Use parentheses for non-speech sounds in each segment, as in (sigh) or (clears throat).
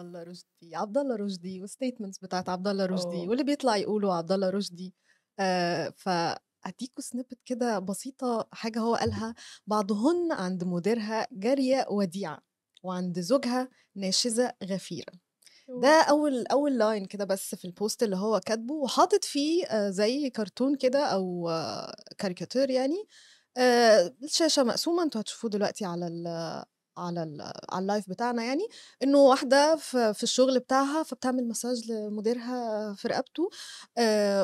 الله رشدي عبد الله رشدي والستيتمنتس بتاعت عبد الله رشدي آه. واللي بيطلع يقوله عبد الله رشدي آه ف اديكوا سنبت كده بسيطه حاجه هو قالها بعضهن عند مديرها جاريه وديعه وعند زوجها ناشزه غفيره ده اول اول لاين كده بس في البوست اللي هو كاتبه وحاطط فيه آه، زي كرتون كده او كاريكاتير آه، يعني الشاشه مقسومه انتوا هتشوفوه دلوقتي على على على اللايف بتاعنا يعني انه واحده في الشغل بتاعها فبتعمل مساج لمديرها في رقبته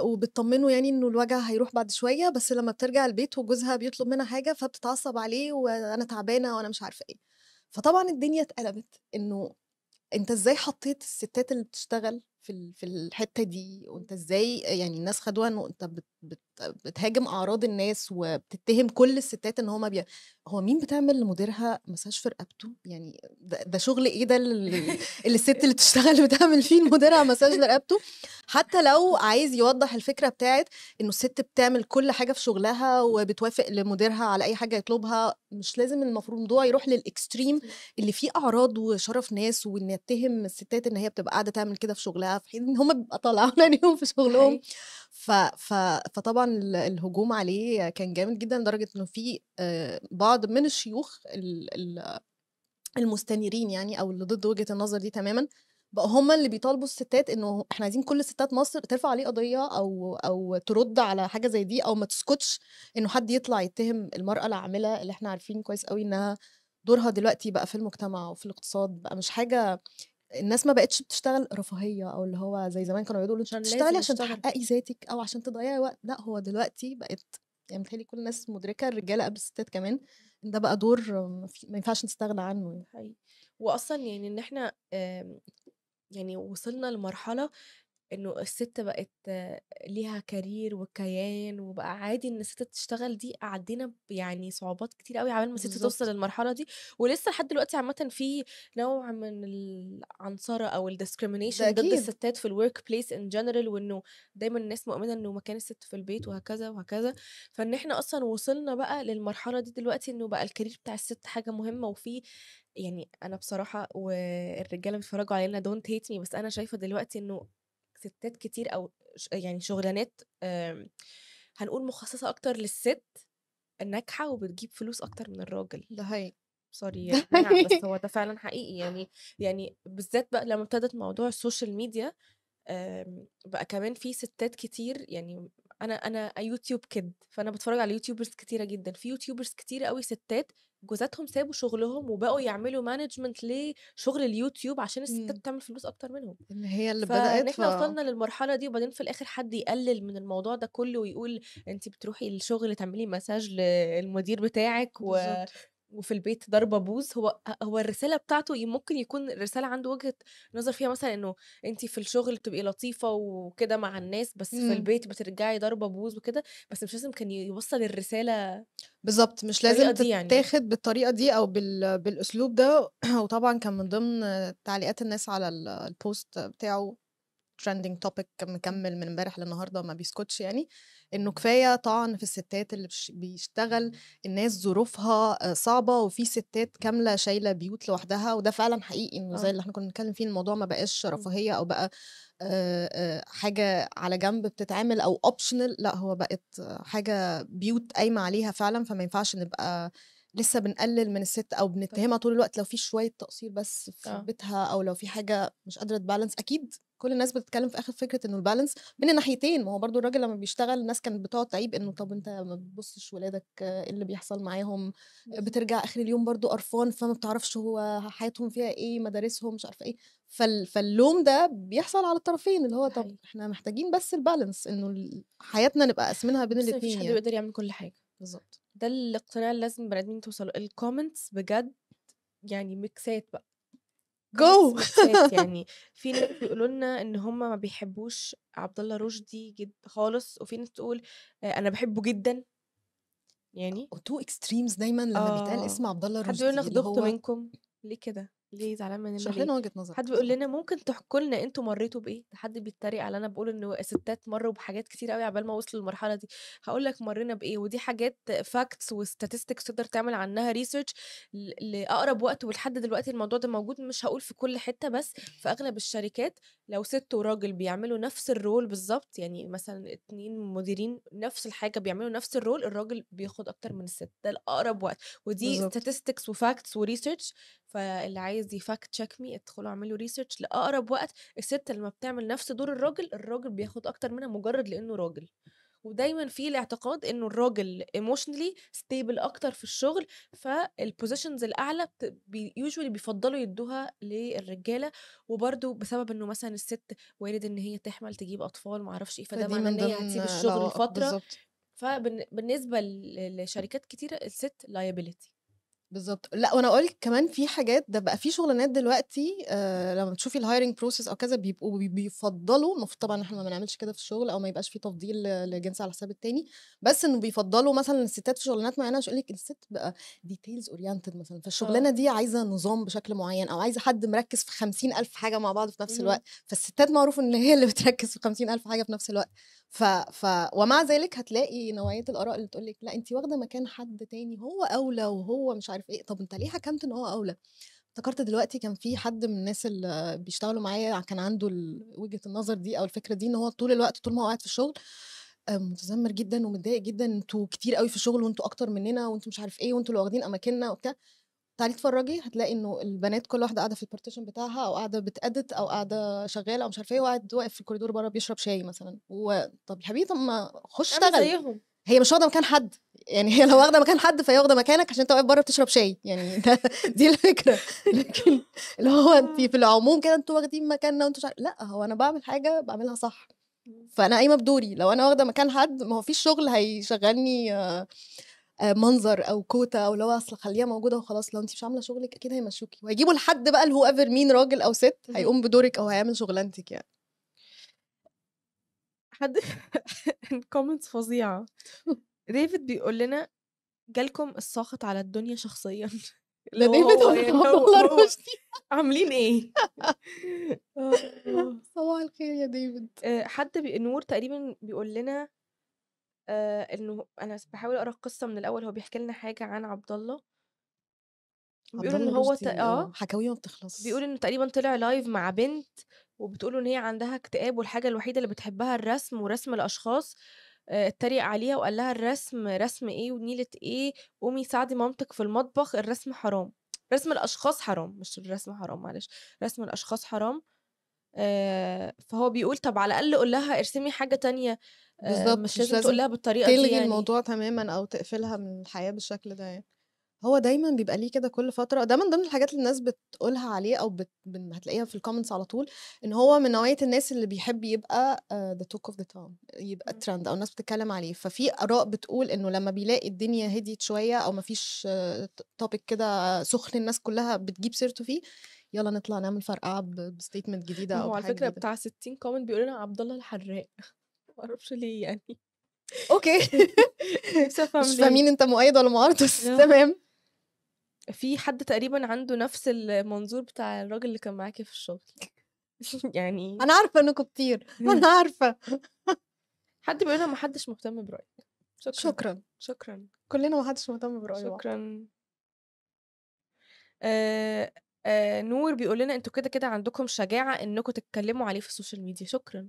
وبتطمنه يعني انه الوجع هيروح بعد شويه بس لما بترجع البيت وجوزها بيطلب منها حاجه فبتتعصب عليه وانا تعبانه وانا مش عارفه ايه فطبعا الدنيا اتقلبت انه انت ازاي حطيت الستات اللي بتشتغل في في الحته دي وانت ازاي يعني الناس خدوها انه انت بت بت بتهاجم اعراض الناس وبتتهم كل الستات ان هما بي... هو مين بتعمل لمديرها مساج في رقبته يعني ده, ده شغل ايه ده اللي الست اللي بتشتغل بتعمل فيه لمديرها مساج لرقبته حتى لو عايز يوضح الفكره بتاعت انه الست بتعمل كل حاجه في شغلها وبتوافق لمديرها على اي حاجه يطلبها مش لازم المفروض الموضوع يروح للاكستريم اللي فيه اعراض وشرف ناس وان يتهم الستات ان هي بتبقى قاعده تعمل كده في شغلها بقى في حين هم بيبقى طالعين (laughs) عينيهم في شغلهم ف... ف... فطبعا الهجوم عليه كان جامد جدا لدرجه انه في آه، بعض من الشيوخ المستنيرين يعني او اللي ضد وجهه النظر دي تماما بقى هما اللي بيطالبوا الستات انه احنا عايزين كل ستات مصر ترفع عليه قضيه او او ترد على حاجه زي دي او ما تسكتش انه حد يطلع يتهم المراه العامله اللي احنا عارفين كويس قوي انها دورها دلوقتي بقى في المجتمع وفي الاقتصاد بقى مش حاجه الناس ما بقتش بتشتغل رفاهيه او اللي هو زي زمان كانوا يقولوا عشان تشتغلي عشان تحققي ذاتك او عشان تضيعي وقت لا هو دلوقتي بقت يعني متهيألي كل الناس مدركه الرجاله قبل الستات كمان ده بقى دور ما ينفعش نستغنى عنه يعني. حقيقي واصلا يعني ان احنا آمم، يعني وصلنا لمرحله انه الست بقت ليها كارير وكيان وبقى عادي ان الست تشتغل دي عدينا يعني صعوبات كتير قوي عمال ما الست توصل للمرحله دي ولسه لحد دلوقتي عامه في نوع من العنصره او الديسكريميشن ضد الستات في الورك بليس ان جنرال وانه دايما الناس مؤمنه انه مكان الست في البيت وهكذا وهكذا فان احنا اصلا وصلنا بقى للمرحله دي دلوقتي انه بقى الكارير بتاع الست حاجه مهمه وفي يعني انا بصراحه والرجاله بيتفرجوا علينا دونت هيت مي بس انا شايفه دلوقتي انه ستات كتير او يعني شغلانات هنقول مخصصه اكتر للست ناجحه وبتجيب فلوس اكتر من الراجل ده هي سوري (laughs) يعني بس هو ده فعلا حقيقي يعني يعني بالذات بقى لما ابتدت موضوع السوشيال ميديا بقى كمان في ستات كتير يعني انا انا يوتيوب كد فانا بتفرج على يوتيوبرز كتيره جدا في يوتيوبرز كتيره قوي ستات جوزاتهم سابوا شغلهم وبقوا يعملوا مانجمنت لشغل اليوتيوب عشان الستات إمم. بتعمل فلوس اكتر منهم ان هي اللي بدات احنا وصلنا للمرحله دي وبعدين في الاخر حد يقلل من الموضوع ده كله ويقول انت بتروحي الشغل تعملي مساج للمدير بتاعك و... وفي البيت ضربه بوز هو هو الرساله بتاعته ممكن يكون الرساله عنده وجهه نظر فيها مثلا انه انت في الشغل بتبقي لطيفه وكده مع إمم. الناس بس مم. في إمم. البيت بترجعي ضربه بوز وكده بس مش لازم كان يوصل الرساله بالظبط مش لازم يعني. تتاخد يعني. بالطريقه دي او بال... بالاسلوب ده (clears throat) وطبعا كان من ضمن تعليقات الناس على البوست بتاعه ترندنج توبيك مكمل من امبارح للنهارده ما بيسكتش يعني انه كفايه طعن في الستات اللي بيشتغل الناس ظروفها آه، صعبه وفي ستات كامله شايله بيوت لوحدها وده فعلا حقيقي انه زي آه. اللي احنا كنا بنتكلم فيه الموضوع ما بقاش آه. رفاهيه او بقى حاجه على جنب بتتعمل او اوبشنال لا هو بقت حاجه بيوت قايمه عليها فعلا فما ينفعش نبقى لسه بنقلل من الست او بنتهمها طول الوقت لو في شويه تقصير بس في بيتها او لو في حاجه مش قادره تبالانس اكيد كل الناس بتتكلم في اخر فكره انه البالانس من الناحيتين ما هو برضو الراجل لما بيشتغل الناس كانت بتقعد تعيب انه طب انت ما بتبصش ولادك ايه اللي بيحصل معاهم بترجع اخر اليوم برضو قرفان فما بتعرفش هو حياتهم فيها ايه مدارسهم مش عارفه ايه فال... فاللوم ده بيحصل على الطرفين اللي هو طب أيوة. احنا محتاجين بس البالانس انه حياتنا نبقى قاسمينها بين الاثنين مفيش حد يعني. بيقدر يعمل كل حاجه بالظبط ده الاقتناع اللي لازم بني ادمين توصلوا الكومنتس بجد يعني ميكسات بقى جو (laughs) يعني في ناس بيقولوا لنا ان هم ما بيحبوش عبد الله رشدي جد خالص وفي ناس تقول انا بحبه جدا يعني تو اكستريمز دايما لما آه. بيتقال اسم عبد الله رشدي حد يقول منكم ليه كده ليه زعلان مننا لنا وجهه نظر حد بيقول لنا ممكن تحكوا لنا انتوا مريتوا بايه حد بيتريق على انا بقول ان ستات مروا بحاجات كتير قوي عبال ما وصلوا للمرحله دي هقول لك مرينا بايه ودي حاجات فاكتس وستاتستكس تقدر تعمل عنها ريسيرش لاقرب وقت ولحد دلوقتي الموضوع ده موجود مش هقول في كل حته بس في اغلب الشركات لو ست وراجل بيعملوا نفس الرول بالظبط يعني مثلا اتنين مديرين نفس الحاجه بيعملوا نفس الرول الراجل بياخد اكتر من الست ده الاقرب وقت ودي ستاتستكس وفاكتس وريسيرش فاللي عايز عايز يفاكت تشيك مي ادخلوا اعملوا ريسيرش لاقرب وقت الست لما بتعمل نفس دور الراجل الراجل بياخد اكتر منها مجرد لانه راجل ودايما في الاعتقاد انه الراجل ايموشنلي ستيبل اكتر في الشغل فالبوزيشنز الاعلى يوجوالي بيفضلوا يدوها للرجاله وبرده بسبب انه مثلا الست وارد ان هي تحمل تجيب اطفال اعرفش ايه فده معناه ان هي هتسيب الشغل فتره فبالنسبه لشركات كتيره الست لايبيلتي بالظبط لا وانا اقول كمان في حاجات ده بقى في شغلانات دلوقتي آه لما تشوفي الهايرنج بروسيس او كذا بيبقوا بيفضلوا المفروض طبعا احنا ما بنعملش كده في الشغل او ما يبقاش في تفضيل لجنس على حساب التاني بس انه بيفضلوا مثلا الستات في شغلانات معينه مش اقول لك الست بقى ديتيلز اورينتد مثلا فالشغلانه آه. دي عايزه نظام بشكل معين او عايزه حد مركز في 50000 حاجه مع بعض في نفس إمم. الوقت فالستات معروف ان هي اللي بتركز في 50000 حاجه في نفس الوقت ف... ف... ومع ذلك هتلاقي نوعيه الاراء اللي تقول لك لا انت واخده مكان حد تاني هو اولى وهو مش عارف ايه طب انت ليه حكمت ان هو اولى افتكرت دلوقتي كان في حد من الناس اللي بيشتغلوا معايا كان عنده وجهه النظر دي او الفكره دي ان هو طول الوقت طول ما هو قاعد في الشغل آه، متذمر جدا ومتضايق جدا انتوا كتير قوي في الشغل وانتوا اكتر مننا وانتوا مش عارف ايه وانتوا اللي واخدين اماكننا وبتاع تعالي اتفرجي هتلاقي انه البنات كل واحده قاعده في البارتيشن بتاعها او قاعده بتأدت او قاعده شغاله او مش عارفه ايه وقاعد واقف في الكوريدور بره بيشرب شاي مثلا وطب يا حبيبي طب ما خش اشتغل هي مش واخده مكان حد يعني هي لو واخده مكان حد فهي واخده مكانك عشان انت واقف بره بتشرب شاي يعني ده (laughs) دي الفكره لكن اللي هو انت (laughs) في العموم كده انتوا واخدين مكاننا وانتوا شع... لا هو انا بعمل حاجه بعملها صح فانا قايمه بدوري لو انا واخده مكان حد ما هو فيش شغل هيشغلني آه آه، منظر او كوتا او لو اصل خليها موجوده وخلاص لو انت مش عامله شغلك اكيد هيمشوكي وهيجيبوا لحد بقى اللي هو ايفر مين راجل او ست هيقوم بدورك او هيعمل شغلانتك يعني حد الكومنتس (laughs) فظيعه ديفيد بيقول لنا جالكم الساخط على الدنيا شخصيا ده (laughs) ديفيد عاملين ايه؟ (laughs) آه، آه. صباح الخير يا ديفيد حد بي... نور تقريبا بيقول لنا آه، إنه أنا بحاول أقرا القصة من الأول، هو بيحكي لنا حاجة عن عبد الله بيقول إن هو ت آه،, آه، حكاويه ما بيقول إنه تقريبا طلع لايف مع بنت وبتقول إن هي عندها اكتئاب والحاجة الوحيدة اللي بتحبها الرسم ورسم الأشخاص، آه، اتريق عليها وقال لها: "الرسم رسم إيه ونيلة إيه، قومي ساعدي مامتِك في المطبخ، الرسم حرام." رسم الأشخاص حرام، مش الرسم حرام معلش، رسم الأشخاص حرام آه، فهو بيقول طب على الاقل قول لها ارسمي حاجه تانية آه، بالظبط مش, مش لازم تقول لها بالطريقه تلغي دي يعني. الموضوع تماما او تقفلها من الحياه بالشكل ده يعني. هو دايما بيبقى ليه كده كل فتره ده من ضمن الحاجات اللي الناس بتقولها عليه او بت... هتلاقيها في الكومنتس على طول ان هو من نوعيه الناس اللي بيحب يبقى ذا توك اوف ذا تاون يبقى ترند او الناس بتتكلم عليه ففي اراء بتقول انه لما بيلاقي الدنيا هديت شويه او ما فيش آه، توبيك كده سخن الناس كلها بتجيب سيرته فيه يلا نطلع نعمل فرقعه بستيتمنت جديده او على فكره بتاع 60 كومنت بيقول لنا عبد الله الحراق (laughs) ما اعرفش ليه يعني اوكي (laughs) (laughs) مش فاهمين انت مؤيد ولا معارض تمام في حد تقريبا عنده نفس المنظور بتاع الراجل اللي كان معاكي في الشغل يعني انا عارفه انكم كتير انا عارفه حد بيقول لنا ما حدش مهتم برايك شكرا شكرا, شكرا. كلنا ما حدش مهتم برايك شكرا آه، آه نور بيقول لنا انتوا كده كده عندكم شجاعه انكم تتكلموا عليه في السوشيال ميديا شكرا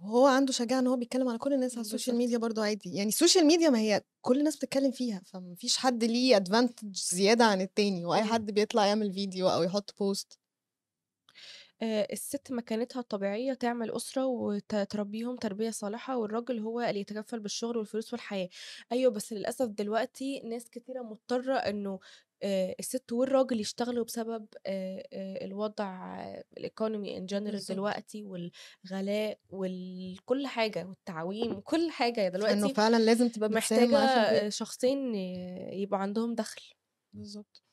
وهو عنده شجاعه ان هو بيتكلم على كل الناس على السوشيال ميديا برضو عادي يعني السوشيال ميديا ما هي كل الناس بتتكلم فيها فمفيش حد ليه ادفانتج زياده عن التاني واي حد بيطلع يعمل فيديو او يحط بوست آه الست مكانتها الطبيعية تعمل أسرة وتربيهم تربية صالحة والراجل هو اللي يتكفل بالشغل والفلوس والحياة أيوة بس للأسف دلوقتي ناس كتيرة مضطرة أنه آه، الست والراجل يشتغلوا بسبب آه، آه، الوضع الايكونومي ان جنرال دلوقتي والغلاء وكل حاجه والتعويم وكل حاجه دلوقتي انه فعلا لازم تبقى محتاجه شخصين يبقى عندهم دخل بالظبط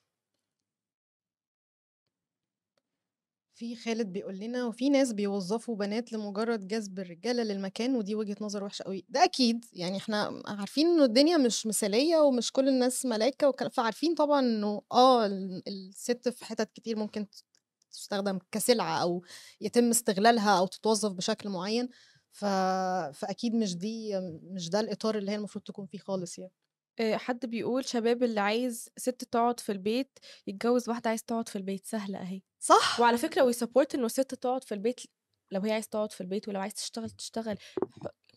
في خالد بيقول لنا وفي ناس بيوظفوا بنات لمجرد جذب الرجاله للمكان ودي وجهه نظر وحشه قوي ده اكيد يعني احنا عارفين انه الدنيا مش مثاليه ومش كل الناس ملائكه فعارفين طبعا انه اه الست في حتت كتير ممكن تستخدم كسلعه او يتم استغلالها او تتوظف بشكل معين ف... فاكيد مش دي مش ده الاطار اللي هي المفروض تكون فيه خالص يعني آه، حد بيقول شباب اللي عايز ست تقعد في البيت، يتجوّز واحدة عايزة تقعد في البيت، سهلة أهي. صح. وعلى فكرة ويsupport إنه الست تقعد في البيت لو هي عايزة تقعد في البيت، ولو عايزة تشتغل تشتغل،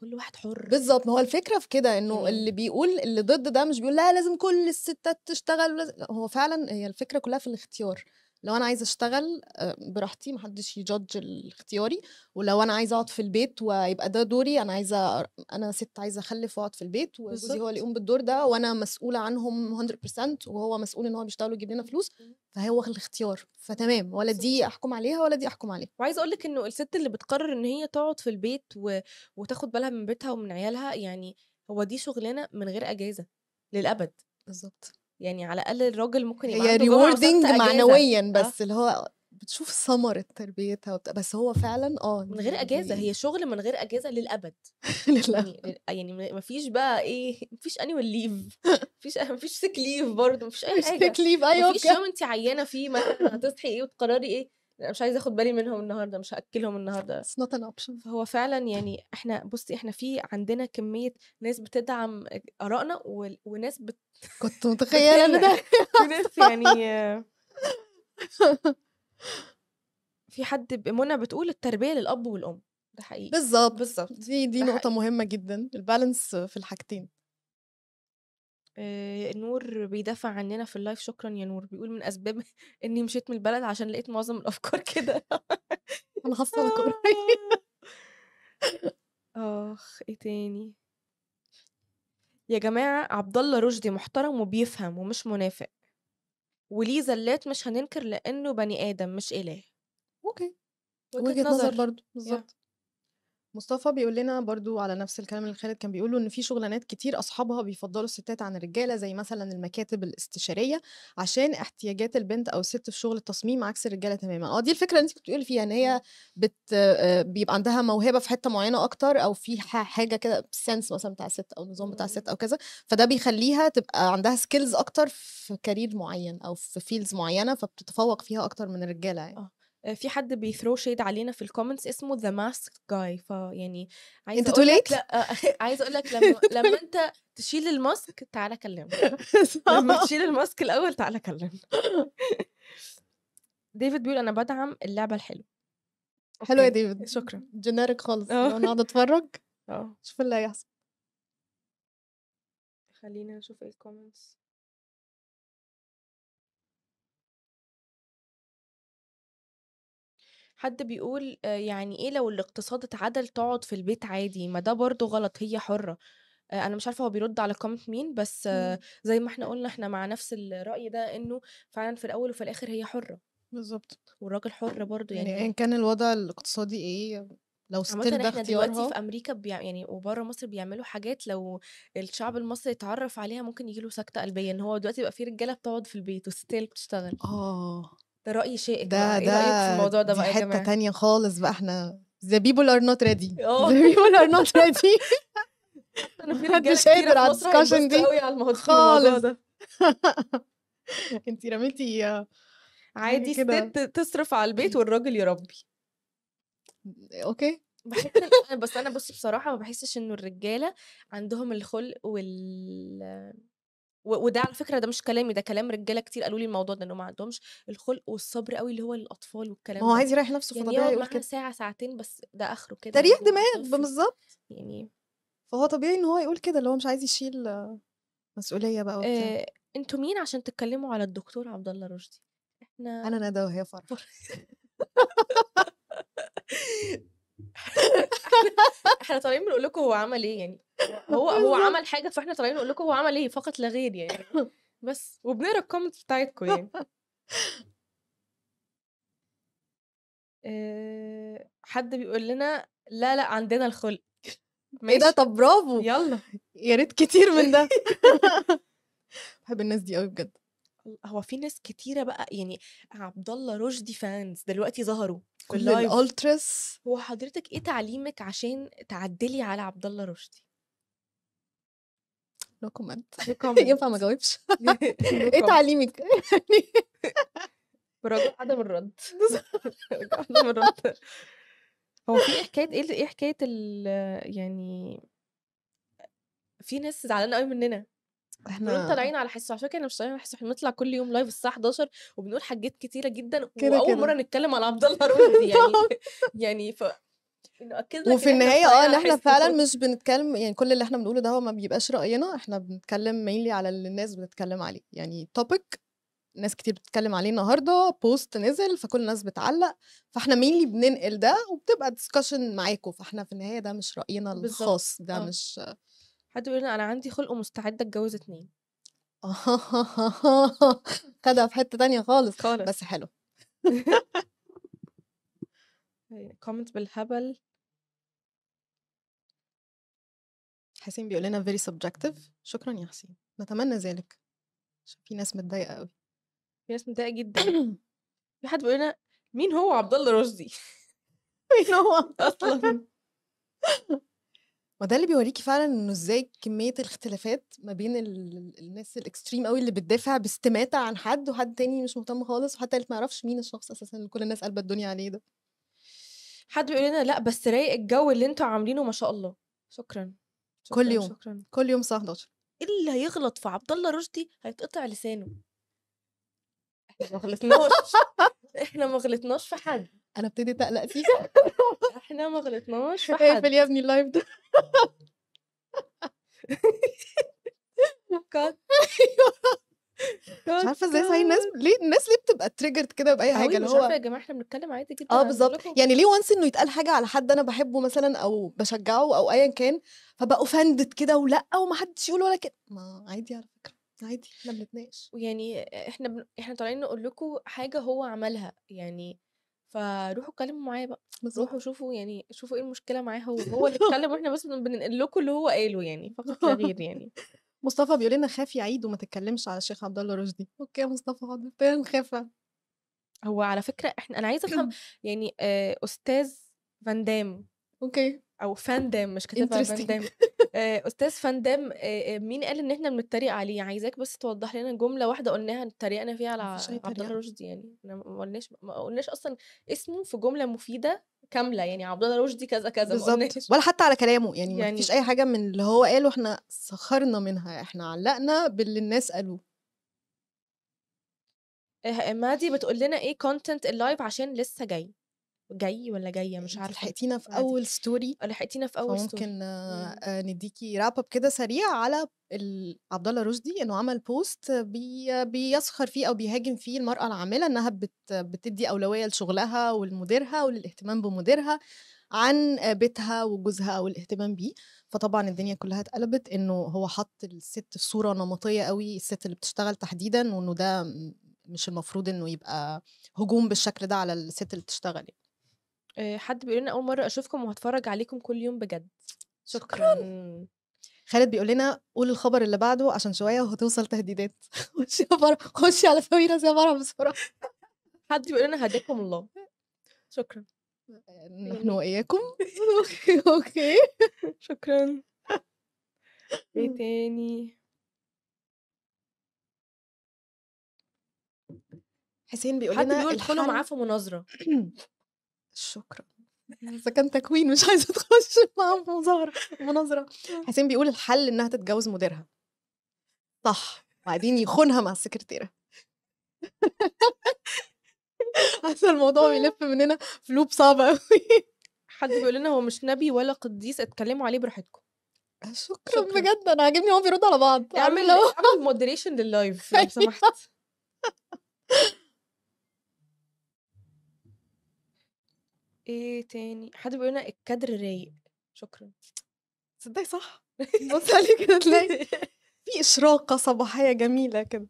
كل واحد حُر. بالظبط ما هو الفكرة في كده إنه اللي بيقول اللي ضد ده مش بيقول لا لازم كل الستات تشتغل ولازم هو فعلًا هي الفكرة كلّها في الاختيار. لو انا عايزه اشتغل آه، براحتي محدش يجادج اختياري ولو انا عايزه اقعد في البيت ويبقى ده دوري انا عايزه انا ست عايزه اخلف واقعد في البيت وجوزي هو اللي يقوم بالدور ده وانا مسؤوله عنهم 100% وهو مسؤول ان هو بيشتغل ويجيب لنا فلوس فهو الاختيار فتمام ولا دي احكم عليها ولا دي احكم عليها وعايزه اقول لك انه الست اللي بتقرر ان هي تقعد في البيت و... وتاخد بالها من بيتها ومن عيالها يعني هو دي شغلانه من غير اجازه للابد بالظبط يعني على الاقل الراجل ممكن يبقى هي ريوردنج معنويا آه. بس اللي هو بتشوف ثمرة تربيتها وبت... بس هو فعلا اه من غير اجازة هي شغل من غير اجازة للابد (laughs) للابد يعني, يعني مفيش بقى ايه مفيش اني ليف (laughs) مفيش مفيش سيك ليف برضه مفيش اي حاجة سيك ليف ايوه مفيش يوم انت عيانة فيه مثلا هتصحي ايه وتقرري ايه مش عايزه اخد بالي منهم النهارده مش هاكلهم النهارده It's not an option هو فعلا يعني احنا بصي احنا في عندنا كميه ناس بتدعم ارائنا و... وناس بت... (laughs) كنت متخيله ان ده (laughs) ناس يعني (laughs) في حد منى بتقول التربيه للاب والام ده حقيقي بالظبط بالظبط دي دي نقطه حقيقي. مهمه جدا البالانس في الحاجتين نور بيدافع عننا في اللايف شكرا يا نور بيقول من اسباب (laughs) اني مشيت من البلد عشان لقيت معظم الافكار (laughs) كده (laughs) انا هفصلك قريب اخ ايه تاني يا جماعه عبد الله رشدي محترم وبيفهم ومش منافق وليه زلات مش هننكر لانه بني ادم مش اله اوكي وجهه نظر برضو بالظبط مصطفى بيقول لنا برضو على نفس الكلام اللي خالد كان بيقوله ان في شغلانات كتير اصحابها بيفضلوا الستات عن الرجاله زي مثلا المكاتب الاستشاريه عشان احتياجات البنت او الست في شغل التصميم عكس الرجاله تماما اه دي الفكره اللي انت بتقولي فيها ان هي بت آه، بيبقى عندها موهبه في حته معينه اكتر او في حاجه كده سنس مثلا بتاع الست او نظام بتاع الست او كذا فده بيخليها تبقى عندها سكيلز اكتر في كارير معين او في فيلدز معينه فبتتفوق فيها اكتر من الرجاله يعني. آه. آه، في حد بيثرو شيد علينا في الكومنتس اسمه ذا ماسك جاي فيعني عايزه انت تقول لك لا آه، (laughs) (laughs) عايزه اقول لك لما (laughs) لما انت تشيل الماسك تعالى كلمنا لما تشيل الماسك الاول تعالى كلمنا ديفيد بيقول انا بدعم اللعبه الحلوه حلو يا ديفيد شكرا جنيريك خالص آه. لو نقعد اتفرج اه شوف اللي هيحصل خلينا نشوف ايه الكومنتس حد بيقول آه، يعني إيه لو الاقتصاد اتعدل تقعد في البيت عادي، ما ده برضه غلط هي حرة. آه، أنا مش عارفة هو بيرد على كومنت مين، بس إمم. زي ما إحنا قُلنا إحنا مع نفس الرأي ده إنه فعلًا في الأول وفي الآخر هي حرة. بالظبط والراجل حر برضه يعني يعني أيًا كان الوضع الاقتصادي إيه، لو ستيل ده إحنا دلوقتي في أمريكا بيع يعني وبرّه مصر بيعملوا حاجات لو الشعب المصري اتعرّف عليها ممكن يجيله له سكتة قلبية، إن هو دلوقتي بقى في رجالة بتقعد في البيت وستات بتشتغل. آه. ده رأي شائك ده إيه ده, ده في الموضوع ده بقى حتة تانية خالص بقى احنا the people are not ready (laughs) آه. the people are not ready (laughs) في محدش قادر على الدسكشن دي خالص (laughs) انت رميتي آه، عادي الست تصرف على البيت والراجل يربي اوكي بس انا بصي بصراحه ما بحسش انه الرجاله عندهم الخلق وال وده على فكره ده مش كلامي ده كلام رجاله كتير قالوا لي الموضوع ده انهم ما عندهمش الخلق والصبر قوي اللي هو للاطفال والكلام ما هو عايز يريح نفسه يعني في يعني يقول كده ساعه ساعتين بس ده اخره كده تريح دماغ بالظبط يعني فهو طبيعي ان هو يقول كده اللي هو مش عايز يشيل مسؤوليه بقى وبتاع آه، انتوا مين عشان تتكلموا على الدكتور عبد الله رشدي احنا انا ندى وهي فرح (laughs) (laughs) (laughs) احنا طالعين بنقول لكم هو عمل ايه يعني (laughs) هو هو عمل حاجه فاحنا طالعين نقول لكم هو عمل ايه فقط لا غير يعني (laughs) بس وبنقرا الكومنتس بتاعتكم يعني آه، حد بيقول لنا لا لا عندنا الخلق ايه ده طب برافو يلا يا ريت كتير من ده بحب الناس دي قوي بجد هو في ناس كتيره بقى يعني عبد الله رشدي فانز دلوقتي ظهروا كل الالتراس هو حضرتك ايه تعليمك عشان تعدلي على عبد الله رشدي نو كومنت (laughs) ينفع ما جاوبش (laughs) (laughs) ايه تعليمك يعني برجاء عدم الرد عدم الرد هو في حكايه ايه ايه حكايه ال يعني في ناس زعلانه قوي مننا احنا طالعين على حس عشان كده مش طالعين على حس احنا بنطلع كل يوم لايف الساعه 11 وبنقول حاجات كتيره جدا كده واول كده. مره نتكلم على عبد الله رمزي يعني (laughs) يعني ف وفي النهايه اه ان احنا فعلا بول. مش بنتكلم يعني كل اللي احنا بنقوله ده هو ما بيبقاش راينا احنا بنتكلم مينلي على اللي الناس بتتكلم عليه يعني توبيك ناس كتير بتتكلم عليه النهارده بوست نزل فكل الناس بتعلق فاحنا مينلي بننقل ده وبتبقى ديسكشن معاكم فاحنا في النهايه ده مش راينا الخاص ده أوه. مش حد يقول انا عندي خلق ومستعده اتجوز اتنين (laughs) خدها في حته تانية خالص خالص بس حلو كومنت (laughs) بالهبل حسين بيقول لنا very subjective شكرا يا حسين نتمنى ذلك في ناس متضايقه قوي في ناس متضايقه جدا (coughs) في حد بيقول لنا مين هو عبد الله رشدي مين هو اصلا (laughs) وده اللي بيوريكي فعلا انه ازاي كميه الاختلافات ما بين الناس الاكستريم قوي اللي بتدافع باستماته عن حد وحد تاني مش مهتم خالص وحتى اللي ما يعرفش مين الشخص اساسا اللي كل الناس قلبت الدنيا عليه ده حد بيقول لنا لا بس رايق الجو اللي انتوا عاملينه ما شاء الله شكرا, شكرا كل يوم شكرا كل يوم الساعه 11 إيه اللي هيغلط في عبد الله رشدي هيتقطع لسانه احنا ما (laughs) غلطناش احنا ما غلطناش في حد انا ابتديت اقلق فيك احنا ما غلطناش في (laughs) حد اقفل يا ابني اللايف ده (laughs) أيوه. مش عارفه ازاي صحيح الناس ليه الناس ليه بتبقى تريجرد كده باي حاجه اللي هو مش عارفه يا جماعه احنا بنتكلم عادي جدا اه بالظبط يعني ليه وانس انه يتقال حاجه على حد انا بحبه مثلا او بشجعه او ايا كان فبقى اوفندد كده ولا ومحدش يقول ولا كده ما عادي على فكره عادي احنا بنتناقش ويعني احنا احنا طالعين نقول لكم حاجه هو عملها يعني فروحوا اتكلموا معايا بقى، بالضبط. روحوا شوفوا يعني شوفوا إيه المشكلة معاه هو، (laughs) هو اللي اتكلم وإحنا بس بننقل لكم اللي هو قاله يعني، فقط لا غير (laughs) يعني. مصطفى بيقول لنا خاف يعيد وما تتكلمش على الشيخ عبد الله رشدي، أوكي يا مصطفى حاضر، فين خافة؟ هو على فكرة إحنا أنا عايزة أفهم يعني آه، أستاذ فاندام أوكي. او فاندام مش كاتبها (laughs) آه، فاندام استاذ فاندام آه، آه، مين قال ان احنا بنتريق عليه يعني عايزاك بس توضح لنا جمله واحده قلناها اتريقنا فيها على عبد الله رشدي يعني ما قلناش ما قلناش اصلا اسمه في جمله مفيده كامله يعني عبد الله رشدي كذا كذا بالظبط ولا حتى على كلامه يعني, يعني مفيش اي حاجه من اللي هو قاله احنا سخرنا منها احنا علقنا باللي الناس قالوه مادي بتقول لنا ايه كونتنت اللايف عشان لسه جاي جاي ولا جايه مش عارفه لحقتينا في اول ستوري آه، لحقتينا في اول ستوري ممكن نديكي راب اب كده سريع على عبد الله رشدي انه عمل بوست بي بيسخر فيه او بيهاجم فيه المراه العامله انها بت بتدي اولويه لشغلها ولمديرها وللاهتمام بمديرها عن آه، بيتها وجوزها والاهتمام بيه فطبعا الدنيا كلها اتقلبت انه هو حط الست في صوره نمطيه قوي الست اللي بتشتغل تحديدا وانه ده مش المفروض انه يبقى هجوم بالشكل ده على الست اللي بتشتغل يعني. آه، حد بيقول لنا اول مره اشوفكم وهتفرج عليكم كل يوم بجد شكرا, شكرا. خالد بيقول لنا قول الخبر اللي بعده عشان شويه وهتوصل تهديدات (laughs) خش يا فرح خش على سميرة يا فرح بسرعه حد بيقول لنا هداكم الله شكرا آه، نحن يعني واياكم (laughs) اوكي اوكي شكرا ايه تاني حسين بيقول لنا حد بيقول ادخلوا معاه في مناظره (clears throat) (clears throat) شكرا اذا كان تكوين مش عايزه تخش معاهم في مظاهره مناظره آه. حسين بيقول الحل انها تتجوز مديرها صح وبعدين يخونها مع السكرتيره (laughs) حاسه الموضوع آه. بيلف مننا في لوب صعب قوي حد بيقول لنا هو مش نبي ولا قديس اتكلموا عليه براحتكم آه، شكرا, شكرا بجد انا عاجبني هو بيرد على بعض اعمل اعمل مودريشن لللايف لو (laughs) أيوه. سمحت إيه تاني حد بيقول لنا الكادر رايق إمم. شكرا تصدقي صح (laughs) (laughs) بص عليه كده تلاقي في إشراقة صباحية جميلة كده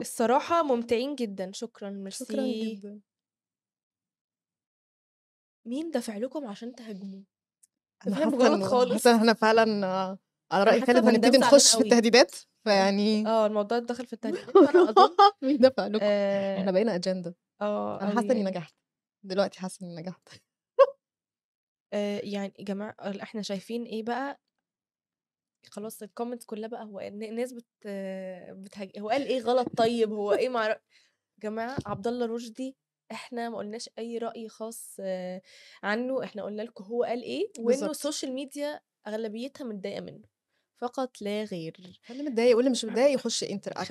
الصراحة ممتعين جدا شكرا ميرسي شكرا جدا مين دافع لكم عشان تهاجموا؟ انا بجد غلط خالص احنا فعلا على راي خالد هنبتدي نخش في التهديدات فيعني (laughs) اه الموضوع دخل في التهديدات اظن مين دافع لكم؟ آه، احنا بقينا اجنده اه انا حاسه اني نجحت دلوقتي حاسه اني نجحت آه، يعني يا جماعه آه، احنا شايفين ايه بقى خلاص الكومنتس كلها بقى هو الناس بت بتهج... هو قال ايه غلط طيب هو ايه مع جماعه عبد الله رشدي احنا ما قلناش اي راي خاص آه، عنه احنا قلنا لكم هو قال ايه وانه السوشيال ميديا اغلبيتها متضايقه منه فقط لا غير اللي متضايق واللي مش متضايق يخش انتر